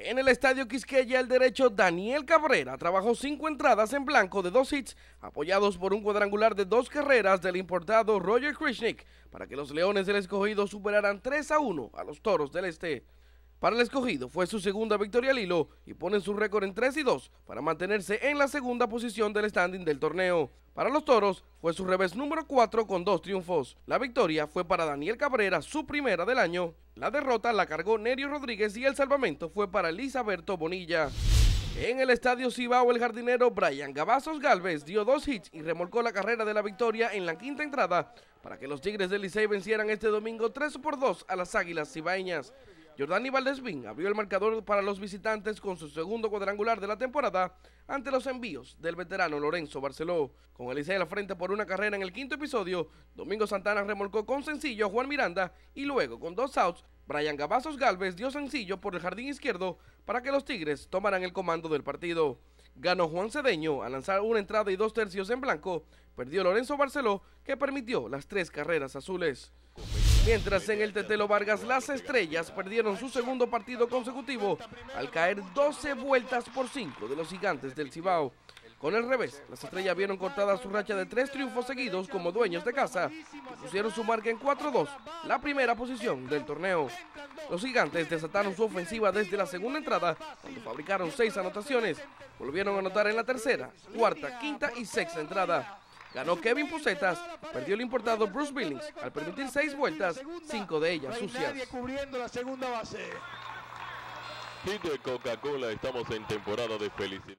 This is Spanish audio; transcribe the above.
En el estadio Quisqueya, el derecho Daniel Cabrera trabajó cinco entradas en blanco de dos hits, apoyados por un cuadrangular de dos carreras del importado Roger Krishnik, para que los Leones del Escogido superaran 3 a 1 a los Toros del Este. Para el escogido fue su segunda victoria al hilo y ponen su récord en 3 y 2 para mantenerse en la segunda posición del standing del torneo. Para los toros fue su revés número 4 con dos triunfos. La victoria fue para Daniel Cabrera, su primera del año. La derrota la cargó Nerio Rodríguez y el salvamento fue para Elisaberto Bonilla. En el estadio Cibao, el jardinero Brian Gavazos Galvez dio dos hits y remolcó la carrera de la victoria en la quinta entrada para que los Tigres del Licey vencieran este domingo 3 por 2 a las Águilas Cibaeñas. Jordani Valdesvin abrió el marcador para los visitantes con su segundo cuadrangular de la temporada ante los envíos del veterano Lorenzo Barceló. Con el de la frente por una carrera en el quinto episodio, Domingo Santana remolcó con sencillo a Juan Miranda y luego con dos outs, Brian Gavazos Galvez dio sencillo por el jardín izquierdo para que los Tigres tomaran el comando del partido. Ganó Juan Cedeño al lanzar una entrada y dos tercios en blanco. Perdió Lorenzo Barceló, que permitió las tres carreras azules. Mientras en el Tetelo Vargas las estrellas perdieron su segundo partido consecutivo al caer 12 vueltas por 5 de los gigantes del Cibao. Con el revés, las estrellas vieron cortada su racha de tres triunfos seguidos como dueños de casa y pusieron su marca en 4-2, la primera posición del torneo. Los gigantes desataron su ofensiva desde la segunda entrada, cuando fabricaron seis anotaciones. Volvieron a anotar en la tercera, cuarta, quinta y sexta entrada. Ganó Kevin pusetas perdió el importado Bruce Billings al permitir seis vueltas, cinco de ellas sucias. cubriendo la segunda base. de Coca-Cola, estamos en temporada de felicidad.